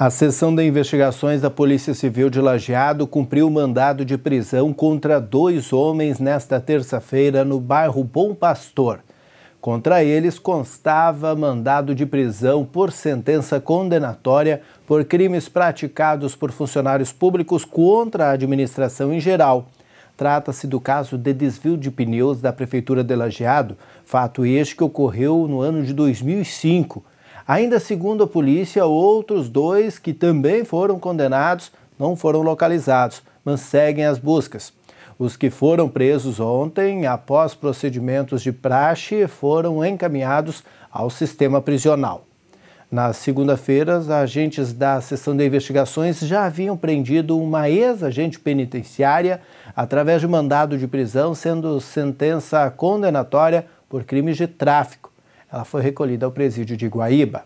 A sessão de investigações da Polícia Civil de Lajeado cumpriu mandado de prisão contra dois homens nesta terça-feira no bairro Bom Pastor. Contra eles constava mandado de prisão por sentença condenatória por crimes praticados por funcionários públicos contra a administração em geral. Trata-se do caso de desvio de pneus da Prefeitura de Lajeado, fato este que ocorreu no ano de 2005. Ainda segundo a polícia, outros dois que também foram condenados não foram localizados, mas seguem as buscas. Os que foram presos ontem, após procedimentos de praxe, foram encaminhados ao sistema prisional. Na segunda-feira, agentes da Seção de Investigações já haviam prendido uma ex-agente penitenciária através de mandado de prisão, sendo sentença condenatória por crimes de tráfico. Ela foi recolhida ao presídio de Guaíba.